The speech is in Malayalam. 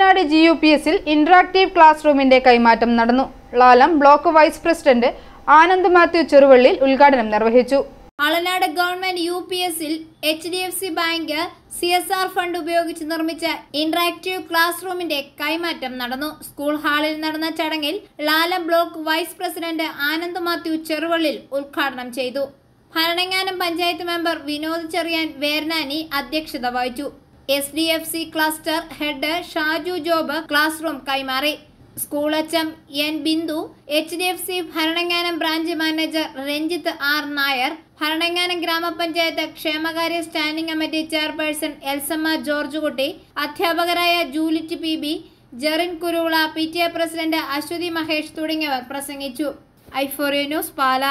കാക്കനാട് ജി യു പി എസിൽ ഇന്ററാക്റ്റീവ് ക്ലാസ് റൂമിന്റെ കൈമാറ്റം നടന്നു Lalam block vice president Anand Mathew Cheruvallil ഉദ്ഘാടനം നിർവഹിച്ചു അളനാട് ഗവൺമെന്റ് യു പി എസിൽ H D F C bank C S R fund ഉപയോഗിച്ച് നിർമ്മിച്ച ഇന്ററാക്റ്റീവ് ക്ലാസ് റൂമിന്റെ കൈമാറ്റം നടന്നു സ്കൂൾ ഹാളിൽ നടന്ന ചടങ്ങിൽ Lalam block vice president Anand Mathew Cheruvallil ഉദ്ഘാടനം ചെയ്തു ഭരണങ്ങാനം പഞ്ചായത്ത് മെമ്പർ വിനോദ് ചെറിയാൻ വേർനാനി അധ്യക്ഷത വഹിച്ചു S D F C cluster head Shaju Job class room കൈമാറി സ്കൂൾ അച്ചം N Bindu H D F C Bharananganam branch manager Ranjith R Nair Bharananganam ഗ്രാമപഞ്ചായത്ത് ക്ഷേമകാര്യ standing committee chairperson Elsamma George കുട്ടി അധ്യാപകരായ ജൂലിറ്റ് പി ബി ജെറിൻ കുരുള P T A president Aswathy Mahesh തുടങ്ങിയവർ പ്രസംഗിച്ചു ഐഫോറിയ ന്യൂസ് പാല